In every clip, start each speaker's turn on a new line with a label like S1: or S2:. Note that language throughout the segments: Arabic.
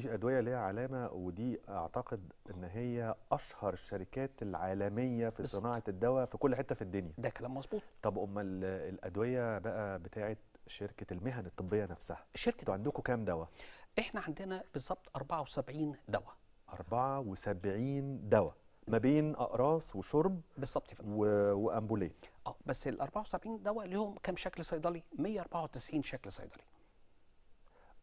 S1: دي ادويه ليها علامه ودي اعتقد ان هي اشهر الشركات العالميه في صناعه الدواء في كل حته في الدنيا ده كلام مظبوط طب امال الادويه بقى بتاعه شركه المهن الطبيه نفسها شركه عندكم كام دواء احنا عندنا بالظبط 74 دواء 74 دواء ما بين اقراص وشرب بالظبط كده و... وامبوليه اه بس ال 74 دواء لهم كام شكل
S2: صيدلي 194 شكل صيدلي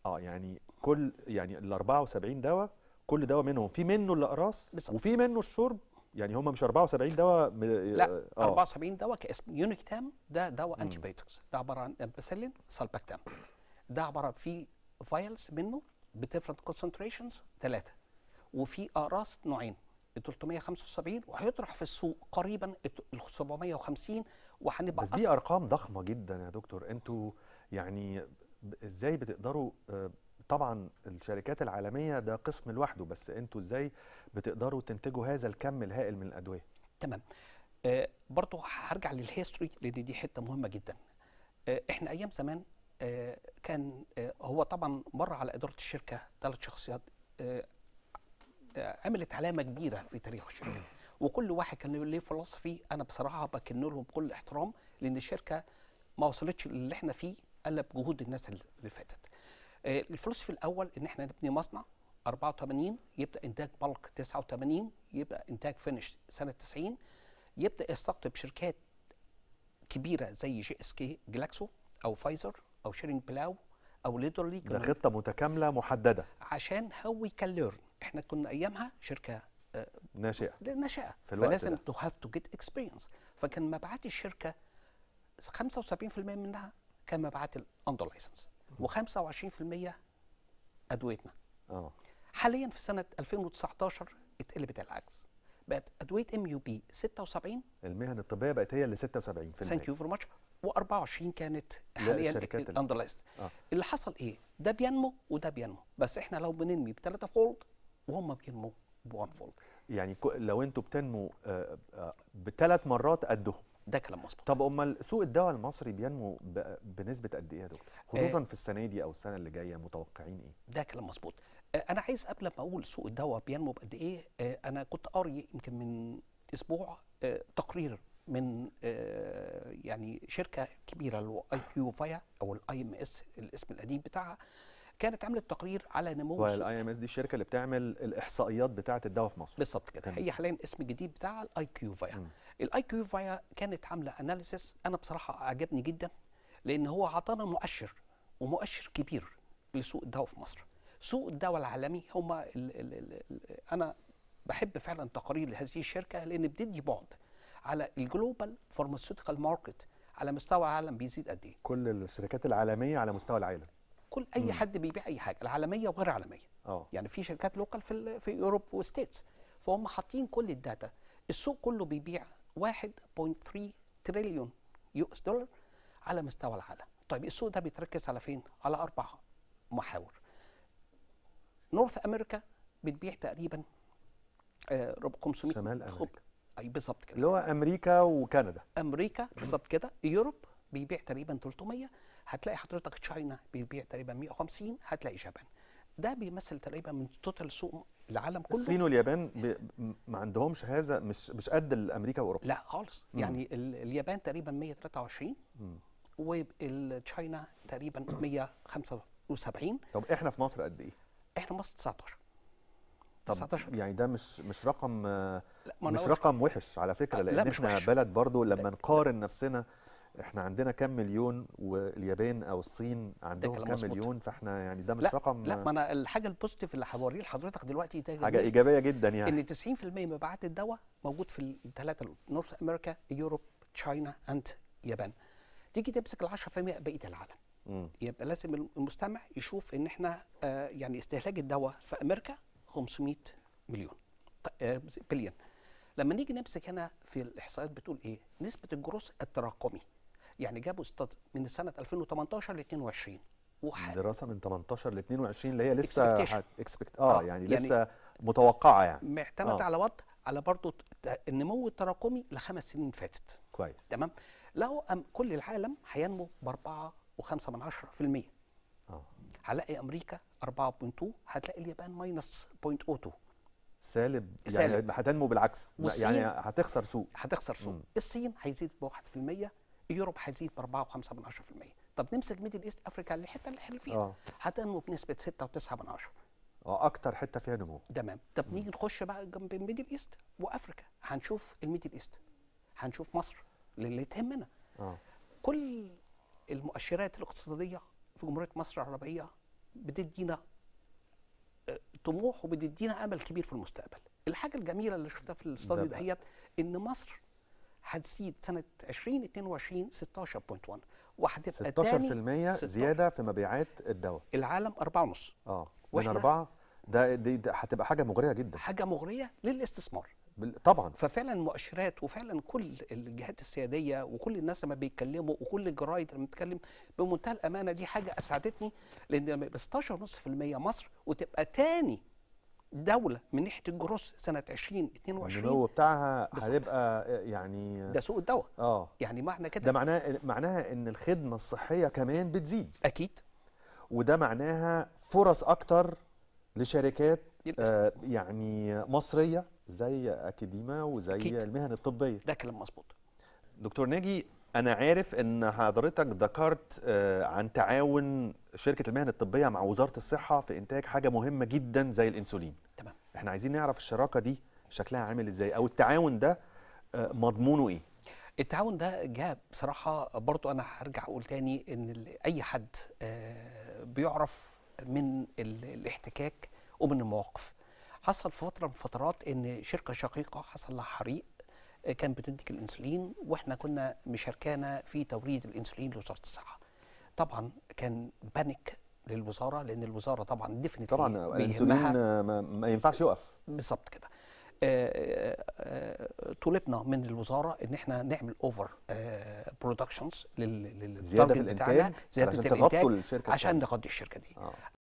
S1: اه يعني كل يعني ال 74 دواء كل دواء منهم في منه الاقراص وفي منه الشرب يعني هم مش 74 دواء لا آه.
S2: 74 دواء كاسم يونيكتام تام ده دواء انتي بايوتكس ده عباره عن امبسلين سالباكتام ده عباره في فايلز منه بديفرنت كونسنتريشنز ثلاثه وفي اقراص نوعين ال 375 وهيطرح في
S1: السوق قريبا ال 750 وهنبقى بس دي ارقام ضخمه جدا يا دكتور انتوا يعني ازاي بتقدروا آه، طبعا الشركات العالميه ده قسم لوحده بس انتوا ازاي بتقدروا تنتجوا هذا الكم الهائل من الادويه تمام آه، برضو هرجع للهيستوري لان دي حته مهمه جدا آه،
S2: احنا ايام زمان كان هو طبعا مر على اداره الشركه ثلاث شخصيات عملت علامه كبيره في تاريخ الشركه وكل واحد كان ليه فلسفي انا بصراحه بكن لهم بكل احترام لان الشركه ما وصلتش للي احنا فيه قلب جهود الناس اللي فاتت آه، الفلوس في الاول ان احنا نبني مصنع 84 يبدا انتاج بلك 89 يبدا انتاج فينش سنه 90 يبدا يستقطب شركات كبيره زي جي اس كي جلاكسو او فايزر او شيرينج بلاو او ليدرلي ده خطه
S1: متكامله محدده
S2: عشان هو يكلرن احنا كنا ايامها شركه
S1: آه، ناشئه
S2: ناشئه في الوقت فلازم تو هاف تو جيت اكسبيرينس فكان مبيعات الشركه 75% منها كان مبيعات الاندر لايسنس و25% ادويتنا اه حاليا في سنه 2019 اتقلبت العكس بقت ادويه ام يو بي 76
S1: المهن الطبيه بقت هي اللي 76% ثانك يو
S2: فيري ماتش و24 كانت حاليا الاندر لايسنس آه. اللي حصل ايه؟ ده بينمو وده بينمو بس احنا لو بننمي
S1: بثلاثه فولد وهم بينمو بوان فولد يعني لو انتوا بتنمو آه، آه، بثلاث مرات قدهم ده كلام مظبوط طب امال سوق الدواء المصري بينمو بنسبه قد ايه يا دكتور خصوصا آه. في السنه دي او السنه اللي جايه متوقعين ايه ده كلام مظبوط آه،
S2: انا عايز قبل ما اقول سوق الدواء بينمو بقد ايه آه، انا كنت قاري يمكن من اسبوع تقرير من يعني شركه كبيره اللي هو اي كيو فايا او الاي ام اس الاسم القديم بتاعها كانت عملت تقرير على نمو الاي
S1: ام اس دي الشركه اللي بتعمل الاحصائيات بتاعه الدواء في مصر بالظبط كده هي حاليا
S2: اسم جديد بتاعها الاي كيو فايا الاي كيو فايا كانت عامله اناليسيس انا بصراحه عجبني جدا لان هو عطانا مؤشر ومؤشر كبير لسوق الدواء في مصر سوق الدواء العالمي هما ال ال ال الـ انا بحب فعلا تقارير لهذه الشركه لان بتدي بعد على الجلوبال فارماسيوتيكال ماركت على مستوى العالم بيزيد قد ايه كل الشركات
S1: العالميه على مستوى
S2: العالم كل اي م. حد بيبيع اي حاجه العالميه وغير العالميه أوه. يعني في شركات لوكال في في اوروب وستيتس فهم حاطين كل الداتا السوق كله بيبيع 1.3 تريليون يو اس دولار على مستوى العالم طيب السوق ده بيتركز على فين على اربع محاور نورث امريكا بتبيع تقريبا 500 آه، شمال امريكا اي
S1: بالظبط كده اللي هو امريكا وكندا
S2: امريكا بالظبط كده يوروب بيبيع تقريبا 300 هتلاقي حضرتك تشاينا بيبيع تقريبا 150 هتلاقي جابان ده بيمثل تقريبا من توتال سوق
S1: العالم كله الصين واليابان ما عندهمش هذا مش مش قد الامريكا واوروبا
S2: لا خالص يعني ال... اليابان تقريبا 123 والتشاينا تقريبا 175 طب احنا في مصر قد ايه؟ احنا مصر 19
S1: طب 19 يعني ده مش مش رقم مش رقم وحش على فكره لان لا احنا وحش. بلد برضو لما نقارن نفسنا احنا عندنا كام مليون واليابان او الصين عندهم كام مليون فاحنا يعني ده مش لا رقم لا ما
S2: انا الحاجه البوزيتيف اللي هوريه لحضرتك دلوقتي حاجه ايجابيه
S1: جدا يعني ان
S2: 90% من مبيعات الدواء موجود في الثلاثه نورث امريكا يوروب تشاينا اند يابان تيجي تمسك ال 10% بقيه العالم يبقى لازم المستمع يشوف ان احنا آه يعني استهلاك الدواء في امريكا 500 مليون طيب، آه، بليون لما نيجي نمسك هنا في الاحصائيات بتقول ايه نسبه الجروس التراكمي يعني جابوا استاد من سنه
S1: 2018 ل 22 وح... دراسه من 18 ل 22 اللي هي لسه اكسبكت اه, آه يعني, يعني لسه متوقعه يعني معتمده آه. على
S2: وضع على برضه النمو التراكمي لخمس سنين فاتت كويس تمام لو أم كل العالم هينمو ب 4.5% اه هلاقي امريكا 4.2 هتلاقي اليابان
S1: ماينس 0.02 سالب, سالب يعني هتنمو بالعكس يعني هتخسر سوق هتخسر سوق م.
S2: الصين هيزيد ب 1% يوروب هتزيد ب 4 و5 من 10% طب نمسك ميدل ايست افريكا الحته اللي احنا فيها آه. هتنمو بنسبه 6 و9 من 10 اه اكتر حته فيها نمو تمام طب مم. نيجي نخش بقى جنب الميدل ايست وافريكا هنشوف الميدل ايست هنشوف مصر اللي تهمنا آه. كل المؤشرات الاقتصاديه في جمهوريه مصر العربيه بتدينا آه، طموح وبتدينا امل كبير في المستقبل الحاجه الجميله اللي شفتها في الاستاذ دهيت ان مصر هتزيد سنه 2022 16.1 وهتبقى 16%
S1: زياده في مبيعات الدواء العالم 4.5 اه من 4 ده دي هتبقى حاجه مغريه جدا حاجه مغريه للاستثمار طبعا ففعلا مؤشرات
S2: وفعلا كل الجهات السياديه وكل الناس لما بيتكلموا وكل الجرايد لما بتتكلم بمنتهى الامانه دي حاجه اسعدتني لان لما يبقى 16.5% مصر وتبقى تاني
S1: دوله من ناحيه الجروس سنه 2022 يعني النمو بتاعها هيبقى آه، يعني ده سوق الدواء اه يعني معنى كده ده معناه معناها ان الخدمه الصحيه كمان بتزيد اكيد وده معناها فرص اكتر لشركات آه يعني مصريه زي اكاديما وزي أكيد. المهن الطبيه ده كلام مظبوط دكتور ناجي انا عارف ان حضرتك ذكرت آه، عن تعاون شركه المهن الطبيه مع وزاره الصحه في انتاج حاجه مهمه جدا زي الانسولين تمام احنا عايزين نعرف الشراكه دي شكلها عامل ازاي او التعاون ده آه، مضمونه ايه التعاون ده جاء بصراحه برضو انا هرجع اقول تاني
S2: ان اي حد آه، بيعرف من الاحتكاك ومن المواقف حصل في فتره من فترات ان شركه شقيقه حصل لها حريق كان بتديك الانسولين واحنا كنا مشاركانا في توريد الانسولين لوزاره الصحه طبعا كان بانيك للوزاره لان الوزاره طبعا دفنت طبعا الانسولين
S1: ما ينفعش يقف بالظبط كده
S2: آه، آه، آه، طلبنا من الوزاره ان احنا نعمل اوفر برودكشنز للزياده في الانتاج زياده عشان الانتاج عشان نغطي الشركه دي آه.